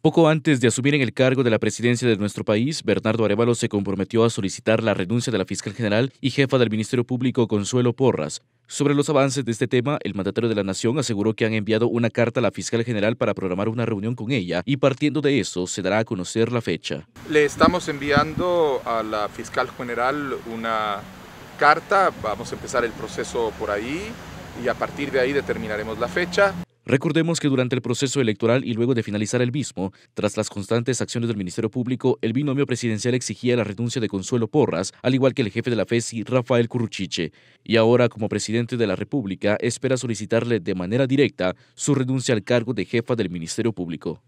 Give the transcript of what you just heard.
Poco antes de asumir en el cargo de la presidencia de nuestro país, Bernardo Arevalo se comprometió a solicitar la renuncia de la fiscal general y jefa del Ministerio Público Consuelo Porras. Sobre los avances de este tema, el mandatario de la Nación aseguró que han enviado una carta a la fiscal general para programar una reunión con ella y partiendo de eso se dará a conocer la fecha. Le estamos enviando a la fiscal general una carta, vamos a empezar el proceso por ahí y a partir de ahí determinaremos la fecha. Recordemos que durante el proceso electoral y luego de finalizar el mismo, tras las constantes acciones del Ministerio Público, el binomio presidencial exigía la renuncia de Consuelo Porras, al igual que el jefe de la FESI, Rafael Curruchiche, y ahora como presidente de la República espera solicitarle de manera directa su renuncia al cargo de jefa del Ministerio Público.